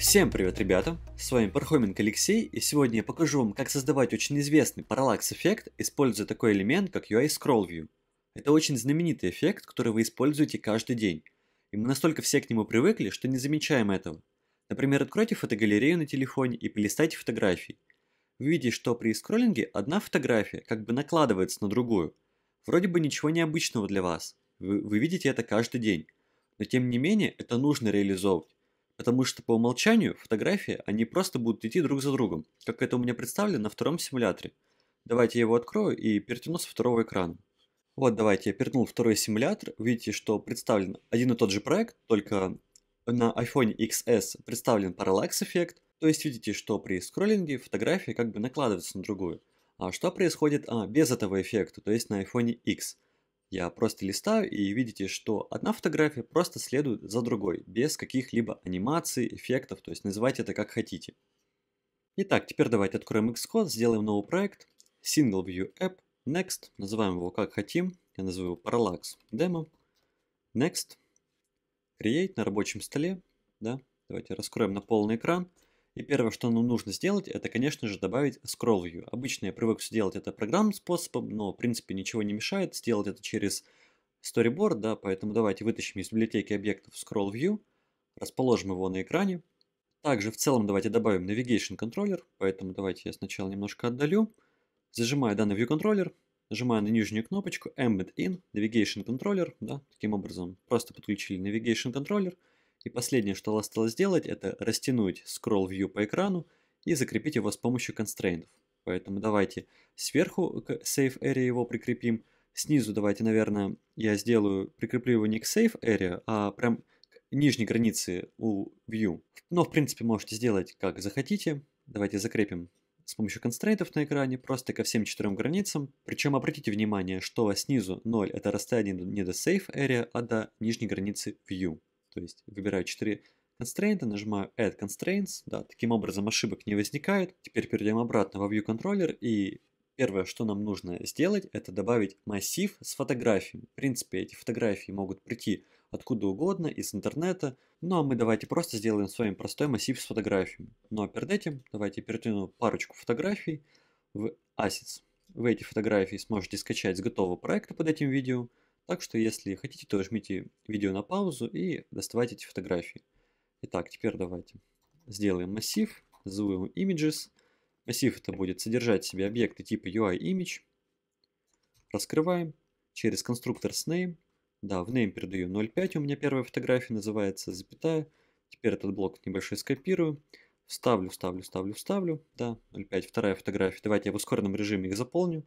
Всем привет, ребята! С вами Пархоменко Алексей, и сегодня я покажу вам, как создавать очень известный параллакс-эффект, используя такой элемент, как UI Scroll View. Это очень знаменитый эффект, который вы используете каждый день. И мы настолько все к нему привыкли, что не замечаем этого. Например, откройте фотогалерею на телефоне и полистайте фотографии. Вы видите, что при скроллинге одна фотография как бы накладывается на другую. Вроде бы ничего необычного для вас. Вы, вы видите это каждый день. Но тем не менее, это нужно реализовывать Потому что по умолчанию фотографии, они просто будут идти друг за другом, как это у меня представлено на втором симуляторе. Давайте я его открою и перетяну со второго экрана. Вот, давайте я перетянул второй симулятор. Видите, что представлен один и тот же проект, только на iPhone XS представлен параллакс эффект. То есть видите, что при скроллинге фотография как бы накладывается на другую. А что происходит а, без этого эффекта, то есть на iPhone X? Я просто листаю и видите, что одна фотография просто следует за другой, без каких-либо анимаций, эффектов, то есть называйте это как хотите. Итак, теперь давайте откроем Xcode, сделаем новый проект, Single View App, Next, называем его как хотим, я назову его Parallax Demo, Next, Create на рабочем столе, да, давайте раскроем на полный экран – и первое, что нам нужно сделать, это, конечно же, добавить scroll view. Обычно я привык сделать это программным способом, но, в принципе, ничего не мешает сделать это через storyboard, да, поэтому давайте вытащим из библиотеки объектов scroll view, расположим его на экране. Также в целом давайте добавим navigation controller, поэтому давайте я сначала немножко отдалю. Зажимаю данный view controller, нажимаю на нижнюю кнопочку Embed in, Navigation Controller, да, таким образом просто подключили Navigation Controller – и последнее, что осталось сделать, это растянуть Scroll View по экрану и закрепить его с помощью констрейнтов. Поэтому давайте сверху к Save Area его прикрепим. Снизу давайте, наверное, я сделаю, прикреплю его не к Save Area, а прям к нижней границе у View. Но, в принципе, можете сделать как захотите. Давайте закрепим с помощью констрейнтов на экране, просто ко всем четырем границам. Причем обратите внимание, что снизу 0 это расстояние не до Safe Area, а до нижней границы View. То есть выбираю 4 constraint, нажимаю Add Constraints. Да, таким образом ошибок не возникает. Теперь перейдем обратно во View Controller и Первое, что нам нужно сделать, это добавить массив с фотографиями. В принципе, эти фотографии могут прийти откуда угодно, из интернета. Ну а мы давайте просто сделаем с вами простой массив с фотографиями. Но перед этим давайте перетяну парочку фотографий в Assets. Вы эти фотографии сможете скачать с готового проекта под этим видео – так что, если хотите, то жмите видео на паузу и доставайте эти фотографии. Итак, теперь давайте сделаем массив, назовем images. Массив это будет содержать в себе объекты типа UI image. Раскрываем через конструктор с name. Да, в name передаю 0.5, у меня первая фотография называется запятая. Теперь этот блок небольшой скопирую. Вставлю, вставлю, вставлю, вставлю. Да, 0.5, вторая фотография. Давайте я в ускоренном режиме их заполню.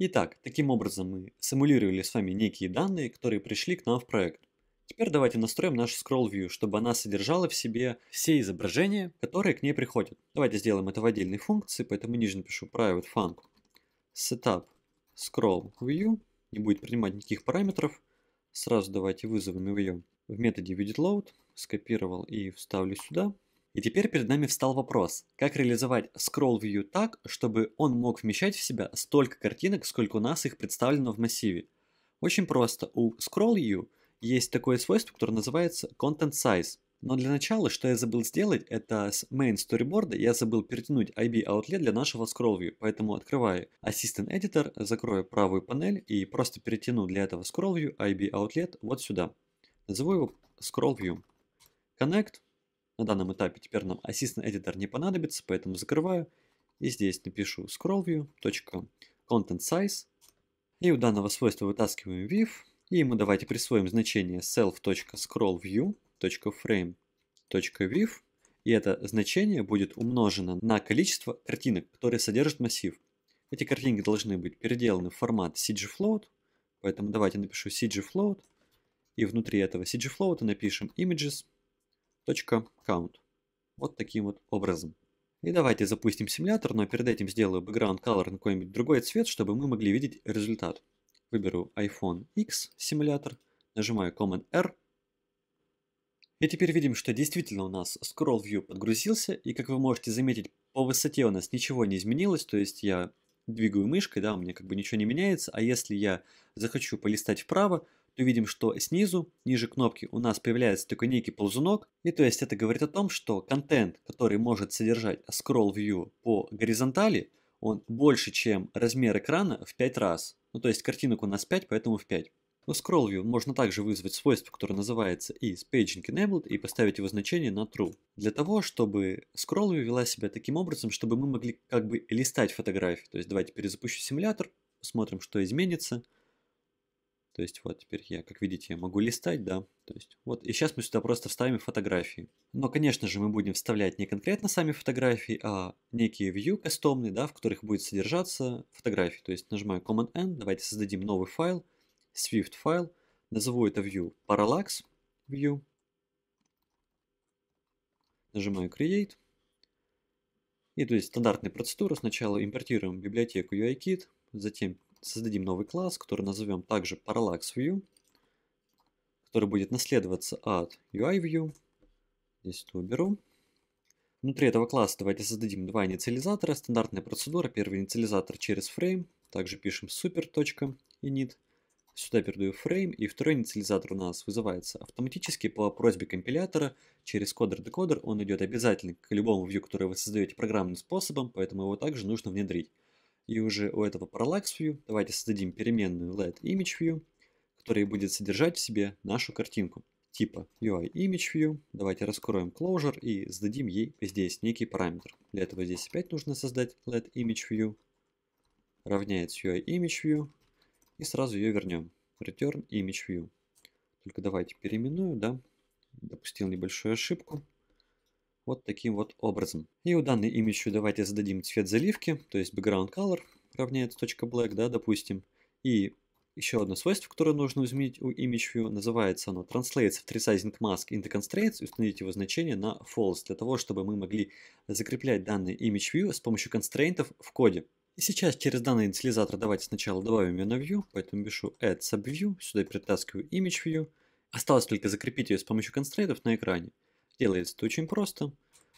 Итак, таким образом мы симулировали с вами некие данные, которые пришли к нам в проект. Теперь давайте настроим наш Scroll View, чтобы она содержала в себе все изображения, которые к ней приходят. Давайте сделаем это в отдельной функции, поэтому ниже напишу private func setup scroll view, не будет принимать никаких параметров. Сразу давайте вызовем ее в методе widgetload, скопировал и вставлю сюда. И теперь перед нами встал вопрос, как реализовать Scroll View так, чтобы он мог вмещать в себя столько картинок, сколько у нас их представлено в массиве. Очень просто, у Scroll View есть такое свойство, которое называется Content Size. Но для начала, что я забыл сделать, это с main storyboard я забыл перетянуть IB outlet для нашего scroll view, поэтому открываю Assistant Editor, закрою правую панель и просто перетяну для этого scroll view IB outlet вот сюда. Назову его scroll view. Connect, на данном этапе теперь нам Assistant Editor не понадобится, поэтому закрываю. И здесь напишу scrollView.contentSize. И у данного свойства вытаскиваем view. И ему давайте присвоим значение self.scrollView.frame.view. И это значение будет умножено на количество картинок, которые содержат массив. Эти картинки должны быть переделаны в формат CGFloat, поэтому давайте напишу CGFloat, и внутри этого CGFloat напишем images, .count. Вот таким вот образом. И давайте запустим симулятор, но перед этим сделаю background color на какой-нибудь другой цвет, чтобы мы могли видеть результат. Выберу iPhone X симулятор, нажимаю Command-R. И теперь видим, что действительно у нас Scroll View подгрузился, и как вы можете заметить, по высоте у нас ничего не изменилось, то есть я двигаю мышкой, да, у меня как бы ничего не меняется, а если я захочу полистать вправо, то видим, что снизу, ниже кнопки, у нас появляется такой некий ползунок. И то есть это говорит о том, что контент, который может содержать scroll view по горизонтали, он больше, чем размер экрана в 5 раз. Ну, то есть картинок у нас 5, поэтому в 5. Но ну, scroll view можно также вызвать свойство, которое называется is paging enabled и поставить его значение на true. Для того, чтобы scroll view вела себя таким образом, чтобы мы могли как бы листать фотографии. То есть давайте перезапущу симулятор, посмотрим, что изменится. То есть вот теперь я, как видите, я могу листать, да. То есть вот, и сейчас мы сюда просто вставим фотографии. Но, конечно же, мы будем вставлять не конкретно сами фотографии, а некие view кастомные, да, в которых будет содержаться фотографии. То есть нажимаю Command-N, давайте создадим новый файл, Swift файл, назову это view parallax view, нажимаю Create, и то есть стандартная процедура, сначала импортируем библиотеку UIKit, затем создадим новый класс, который назовем также ParallaxView, который будет наследоваться от UIView. Здесь это уберу. Внутри этого класса давайте создадим два инициализатора. Стандартная процедура. Первый инициализатор через frame. Также пишем super.init. Сюда передаю frame. И второй инициализатор у нас вызывается автоматически по просьбе компилятора через кодер-декодер. Он идет обязательно к любому view, который вы создаете программным способом, поэтому его также нужно внедрить. И уже у этого parallax view давайте создадим переменную LED view которая будет содержать в себе нашу картинку типа UI Image View. Давайте раскроем Closure и зададим ей здесь некий параметр. Для этого здесь опять нужно создать LED Image View. Равняется UI Image View. И сразу ее вернем. Return Image View. Только давайте переименую, да. Допустил небольшую ошибку вот таким вот образом. И у данной имиджу давайте зададим цвет заливки, то есть background color равняется .black, да, допустим. И еще одно свойство, которое нужно изменить у ImageView, называется оно Translates Resizing Mask into Constraints и установить его значение на False, для того, чтобы мы могли закреплять данные ImageView с помощью констрейнтов в коде. И сейчас через данный инициализатор давайте сначала добавим ее на View, поэтому пишу Add Subview, сюда перетаскиваю ImageView. Осталось только закрепить ее с помощью констрейнтов на экране. Делается это очень просто.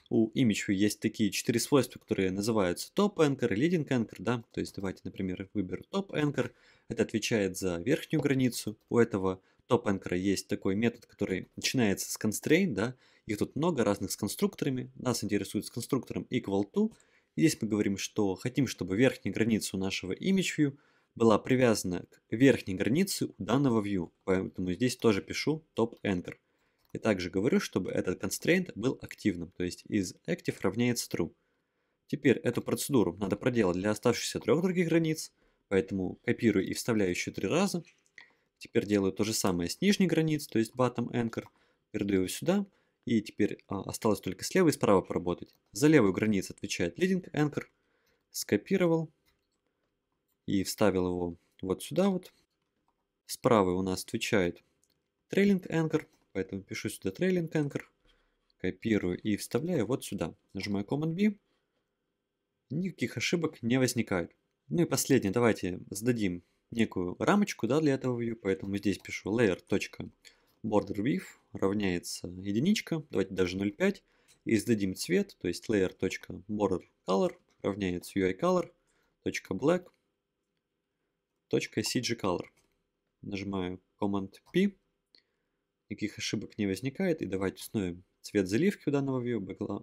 У Image есть такие четыре свойства, которые называются Top Anchor Leading Anchor, да, то есть давайте, например, выберу Top Anchor, это отвечает за верхнюю границу, у этого Top Anchor есть такой метод, который начинается с constraint, да, их тут много разных с конструкторами, нас интересует с конструктором equal to, Здесь мы говорим, что хотим, чтобы верхняя граница у нашего ImageView была привязана к верхней границе у данного view. Поэтому здесь тоже пишу top anchor. И также говорю, чтобы этот constraint был активным, то есть из active равняется true. Теперь эту процедуру надо проделать для оставшихся трех других границ, поэтому копирую и вставляю еще три раза. Теперь делаю то же самое с нижней границ, то есть bottom anchor, передаю его сюда, и теперь а, осталось только слева и справа поработать. За левую границу отвечает leading anchor, скопировал и вставил его вот сюда вот. Справа у нас отвечает trailing anchor, Поэтому пишу сюда trailing anchor, копирую и вставляю вот сюда. Нажимаю Command B. Никаких ошибок не возникает. Ну и последнее, давайте сдадим некую рамочку да, для этого view, поэтому здесь пишу layer.borderWidth равняется единичка, давайте даже 0.5, и сдадим цвет, то есть layer.borderColor равняется UIColor.black.cgColor. Нажимаю Command-P, никаких ошибок не возникает, и давайте установим цвет заливки у данного view,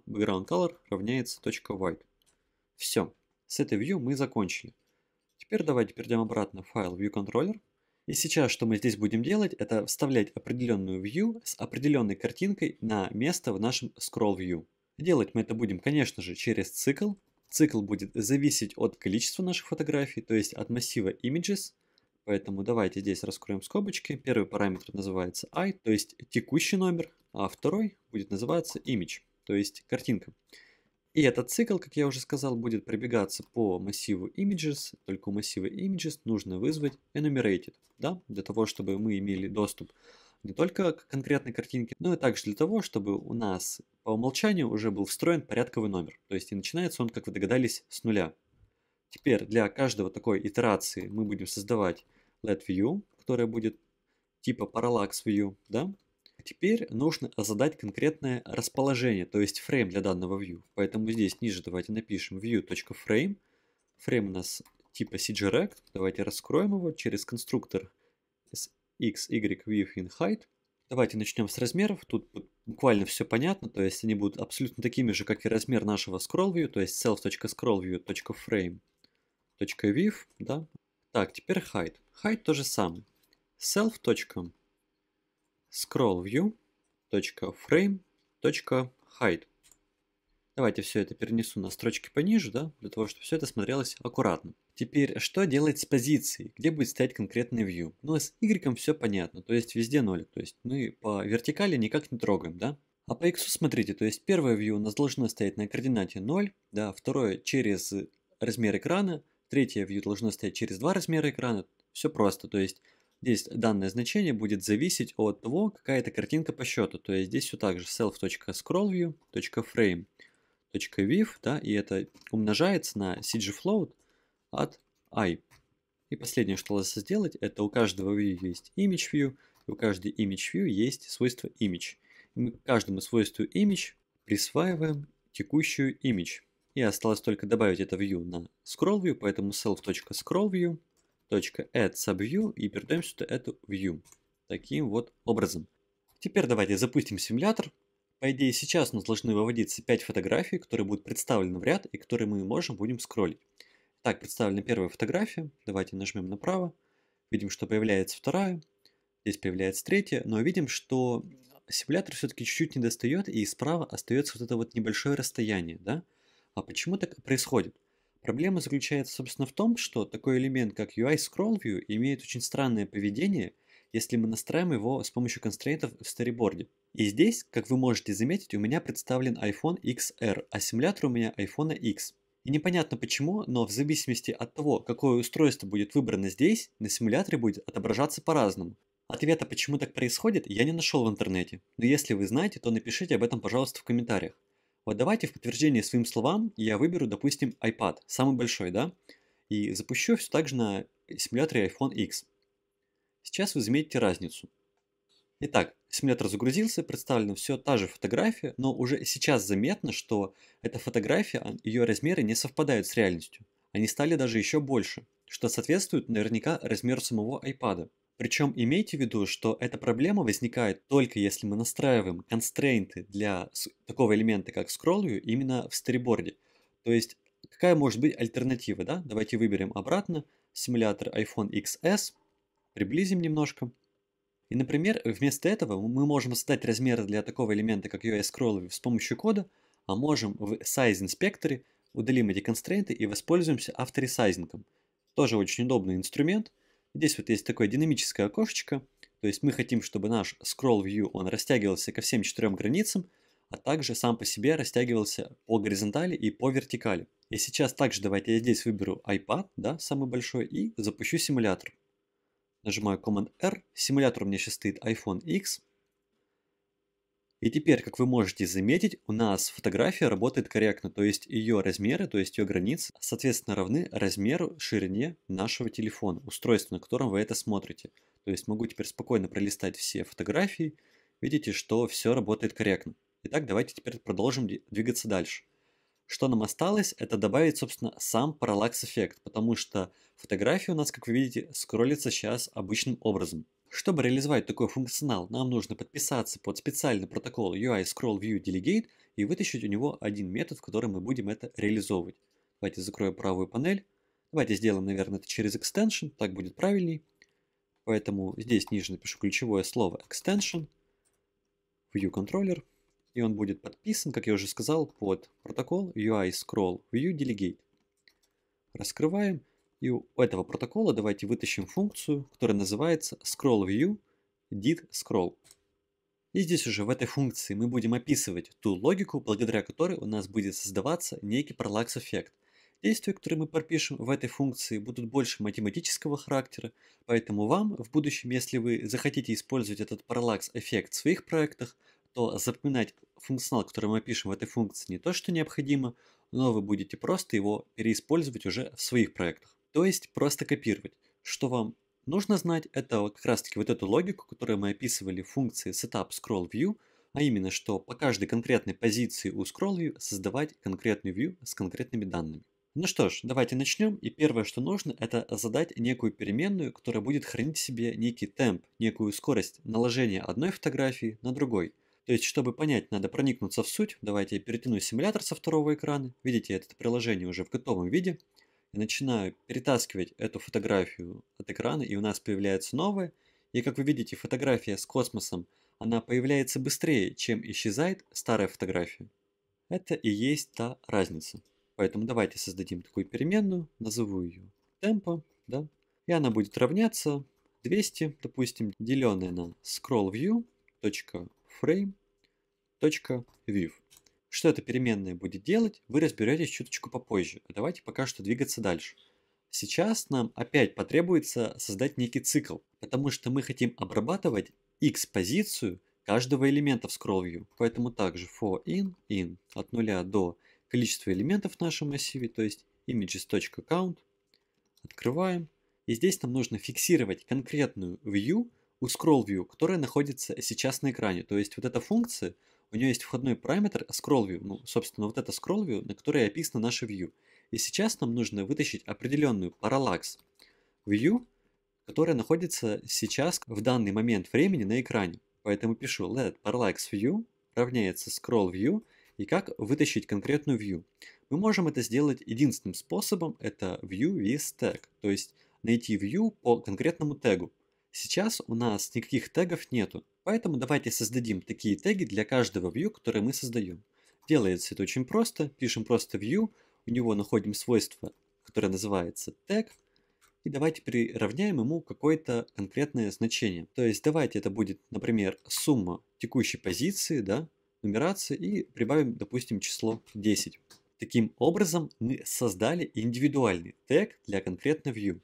background color равняется .white. Все, с этой view мы закончили. Теперь давайте перейдем обратно в файл viewController. И сейчас, что мы здесь будем делать, это вставлять определенную view с определенной картинкой на место в нашем scroll view. Делать мы это будем, конечно же, через цикл. Цикл будет зависеть от количества наших фотографий, то есть от массива images – Поэтому давайте здесь раскроем скобочки. Первый параметр называется i, то есть текущий номер, а второй будет называться image, то есть картинка. И этот цикл, как я уже сказал, будет пробегаться по массиву images, только у массива images нужно вызвать enumerated, да, для того, чтобы мы имели доступ не только к конкретной картинке, но и также для того, чтобы у нас по умолчанию уже был встроен порядковый номер. То есть и начинается он, как вы догадались, с нуля. Теперь для каждого такой итерации мы будем создавать let view, которая будет типа parallax view, да? Теперь нужно задать конкретное расположение, то есть фрейм для данного view. Поэтому здесь ниже давайте напишем view.frame. Фрейм у нас типа cgrect. Давайте раскроем его через конструктор x, y, width in height. Давайте начнем с размеров. Тут буквально все понятно, то есть они будут абсолютно такими же, как и размер нашего scroll view, то есть self.scrollview.frame.width, да, так, теперь hide. Hide то же самое. self. scroll frame. hide. Давайте все это перенесу на строчки пониже, да, для того, чтобы все это смотрелось аккуратно. Теперь, что делать с позицией, где будет стоять конкретный view? Ну, с y все понятно, то есть везде нолик, то есть мы по вертикали никак не трогаем, да? А по x, смотрите, то есть первое view у нас должно стоять на координате 0, да, второе через размер экрана, Третье view должно стоять через два размера экрана. Все просто, то есть здесь данное значение будет зависеть от того, какая это картинка по счету. То есть здесь все так же self.scrollView, .frame, .viv, да, и это умножается на cgfloat от i. И последнее, что надо сделать, это у каждого view есть image view, и у каждой image view есть свойство image. И мы каждому свойству image присваиваем текущую image. И осталось только добавить это view на scroll view, поэтому self.scrollView, .add subview и передаем сюда эту view. Таким вот образом. Теперь давайте запустим симулятор. По идее, сейчас у нас должны выводиться 5 фотографий, которые будут представлены в ряд и которые мы можем будем скроллить. Так, представлена первая фотография. Давайте нажмем направо. Видим, что появляется вторая. Здесь появляется третья. Но видим, что симулятор все-таки чуть-чуть не достает, и справа остается вот это вот небольшое расстояние, да? А почему так происходит? Проблема заключается, собственно, в том, что такой элемент, как UI Scroll View, имеет очень странное поведение, если мы настраиваем его с помощью констрейнтов в сториборде. И здесь, как вы можете заметить, у меня представлен iPhone XR, а симулятор у меня iPhone X. И непонятно почему, но в зависимости от того, какое устройство будет выбрано здесь, на симуляторе будет отображаться по-разному. Ответа, почему так происходит, я не нашел в интернете, но если вы знаете, то напишите об этом, пожалуйста, в комментариях. Вот давайте в подтверждение своим словам я выберу, допустим, iPad, самый большой, да, и запущу все так же на симуляторе iPhone X. Сейчас вы заметите разницу. Итак, симулятор загрузился, представлена все та же фотография, но уже сейчас заметно, что эта фотография, а, ее размеры не совпадают с реальностью. Они стали даже еще больше, что соответствует наверняка размеру самого iPad. Причем имейте в виду, что эта проблема возникает только если мы настраиваем констрейнты для такого элемента, как scroll именно в стриборде. То есть какая может быть альтернатива, да? Давайте выберем обратно симулятор iPhone XS, приблизим немножко. И, например, вместо этого мы можем создать размеры для такого элемента, как UI Scroll с помощью кода, а можем в Size Inspector удалим эти констрейнты и воспользуемся авторесайзингом. Тоже очень удобный инструмент, Здесь вот есть такое динамическое окошечко, то есть мы хотим, чтобы наш scroll view, он растягивался ко всем четырем границам, а также сам по себе растягивался по горизонтали и по вертикали. И сейчас также давайте я здесь выберу iPad, да, самый большой, и запущу симулятор. Нажимаю Command-R, симулятор у меня сейчас стоит iPhone X, и теперь, как вы можете заметить, у нас фотография работает корректно, то есть ее размеры, то есть ее границы, соответственно, равны размеру, ширине нашего телефона, устройства, на котором вы это смотрите. То есть могу теперь спокойно пролистать все фотографии, видите, что все работает корректно. Итак, давайте теперь продолжим двигаться дальше. Что нам осталось, это добавить, собственно, сам параллакс эффект, потому что фотография у нас, как вы видите, скроллится сейчас обычным образом. Чтобы реализовать такой функционал, нам нужно подписаться под специальный протокол UI Scroll View Delegate и вытащить у него один метод, в котором мы будем это реализовывать. Давайте закрою правую панель. Давайте сделаем, наверное, это через extension, так будет правильней. Поэтому здесь ниже напишу ключевое слово extension, view controller, и он будет подписан, как я уже сказал, под протокол UI Scroll View Delegate. Раскрываем и у этого протокола давайте вытащим функцию, которая называется ScrollViewDidScroll. И здесь уже в этой функции мы будем описывать ту логику, благодаря которой у нас будет создаваться некий параллакс-эффект. Действия, которые мы пропишем в этой функции, будут больше математического характера, поэтому вам в будущем, если вы захотите использовать этот параллакс-эффект в своих проектах, то запоминать функционал, который мы пишем в этой функции, не то, что необходимо, но вы будете просто его переиспользовать уже в своих проектах то есть просто копировать. Что вам нужно знать, это как раз таки вот эту логику, которую мы описывали в функции setup scroll view, а именно, что по каждой конкретной позиции у scroll view создавать конкретный view с конкретными данными. Ну что ж, давайте начнем. И первое, что нужно, это задать некую переменную, которая будет хранить в себе некий темп, некую скорость наложения одной фотографии на другой. То есть, чтобы понять, надо проникнуться в суть. Давайте я перетяну симулятор со второго экрана. Видите, это приложение уже в готовом виде и начинаю перетаскивать эту фотографию от экрана, и у нас появляется новая. И как вы видите, фотография с космосом, она появляется быстрее, чем исчезает старая фотография. Это и есть та разница. Поэтому давайте создадим такую переменную, назову ее темпа, да, и она будет равняться 200, допустим, деленное на scrollView.frame.view. Что эта переменная будет делать, вы разберетесь чуточку попозже. А давайте пока что двигаться дальше. Сейчас нам опять потребуется создать некий цикл, потому что мы хотим обрабатывать x позицию каждого элемента в scroll Поэтому также for in, in от 0 до количества элементов в нашем массиве, то есть images.count. Открываем. И здесь нам нужно фиксировать конкретную view у scroll которая находится сейчас на экране. То есть вот эта функция – у нее есть входной параметр scrollView, ну, собственно, вот это scrollView, на которой описано наше view. И сейчас нам нужно вытащить определенную параллакс view, которая находится сейчас в данный момент времени на экране. Поэтому пишу let parallax view равняется scrollView и как вытащить конкретную view. Мы можем это сделать единственным способом, это view with tag, то есть найти view по конкретному тегу. Сейчас у нас никаких тегов нету, Поэтому давайте создадим такие теги для каждого view, который мы создаем. Делается это очень просто. Пишем просто view, у него находим свойство, которое называется тег, и давайте приравняем ему какое-то конкретное значение. То есть давайте это будет, например, сумма текущей позиции, да, нумерации, и прибавим, допустим, число 10. Таким образом мы создали индивидуальный тег для конкретного view.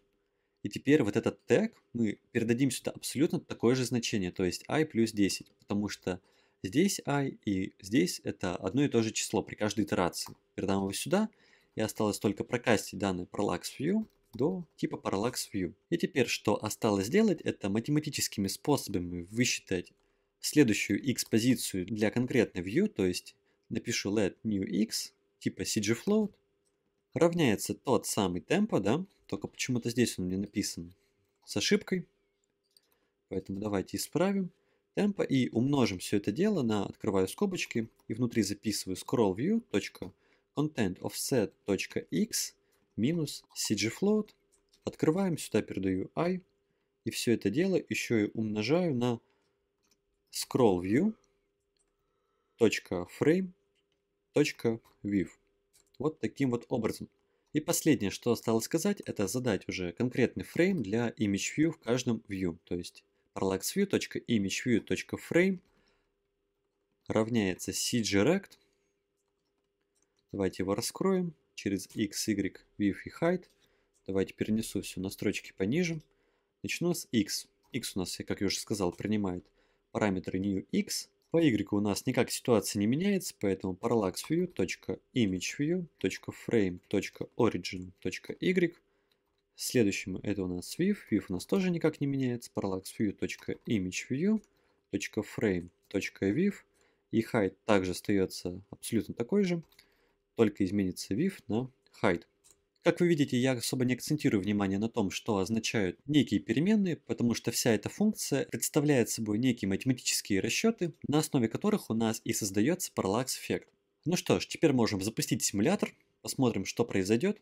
И теперь вот этот тег мы передадим сюда абсолютно такое же значение, то есть i плюс 10, потому что здесь i и здесь это одно и то же число при каждой итерации. Передам его сюда, и осталось только прокастить данные parallax view до типа parallax view. И теперь что осталось сделать, это математическими способами высчитать следующую x-позицию для конкретной view, то есть напишу let new x типа cgfloat равняется тот самый темпо да, только почему-то здесь он не написан с ошибкой. Поэтому давайте исправим темпо и умножим все это дело на открываю скобочки и внутри записываю scrollView.contentOffset.x минус cgfloat. Открываем, сюда передаю i. И все это дело еще и умножаю на scrollView.frame.view. Вот таким вот образом. И последнее, что осталось сказать, это задать уже конкретный фрейм для ImageView в каждом view. То есть parallaxview.imageview.frame равняется cgrect. Давайте его раскроем через x, y, width и height. Давайте перенесу все на строчки пониже. Начну с x. x у нас, как я уже сказал, принимает параметры new x по Y у нас никак ситуация не меняется, поэтому parallaxView, .imageView, .frame, .origin, .y. Следующим это у нас view. View у нас тоже никак не меняется. parallaxView, .imageView, .frame, .view. И height также остается абсолютно такой же, только изменится view на height. Как вы видите, я особо не акцентирую внимание на том, что означают некие переменные, потому что вся эта функция представляет собой некие математические расчеты, на основе которых у нас и создается параллакс-эффект. Ну что ж, теперь можем запустить симулятор, посмотрим, что произойдет.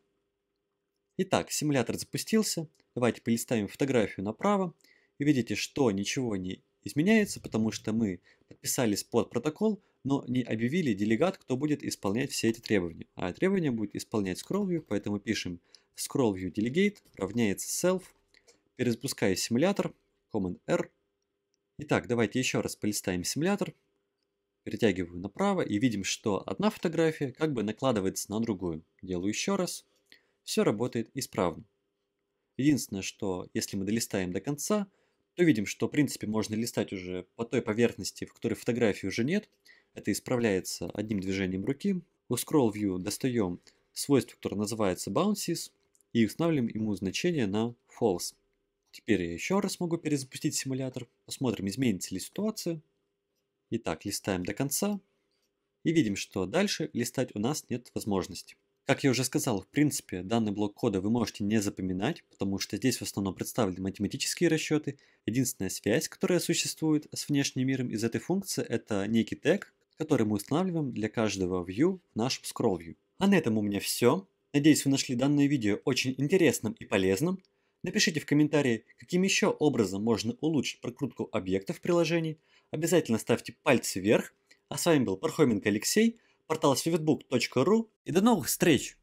Итак, симулятор запустился. Давайте полистаем фотографию направо. И видите, что ничего не изменяется, потому что мы подписались под протокол, но не объявили делегат, кто будет исполнять все эти требования. А требования будет исполнять ScrollView, поэтому пишем ScrollView Delegate равняется self, перезапускаю симулятор, Command-R. Итак, давайте еще раз полистаем симулятор, перетягиваю направо и видим, что одна фотография как бы накладывается на другую. Делаю еще раз, все работает исправно. Единственное, что если мы долистаем до конца, то видим, что в принципе можно листать уже по той поверхности, в которой фотографии уже нет, это исправляется одним движением руки. У Scroll View достаем свойство, которое называется Bounces, и устанавливаем ему значение на False. Теперь я еще раз могу перезапустить симулятор. Посмотрим, изменится ли ситуация. Итак, листаем до конца. И видим, что дальше листать у нас нет возможности. Как я уже сказал, в принципе, данный блок кода вы можете не запоминать, потому что здесь в основном представлены математические расчеты. Единственная связь, которая существует с внешним миром из этой функции, это некий тег, который мы устанавливаем для каждого view в нашем scroll view. А на этом у меня все. Надеюсь, вы нашли данное видео очень интересным и полезным. Напишите в комментарии, каким еще образом можно улучшить прокрутку объектов в приложении. Обязательно ставьте пальцы вверх. А с вами был Пархоменко Алексей, портал svivetbook.ru и до новых встреч!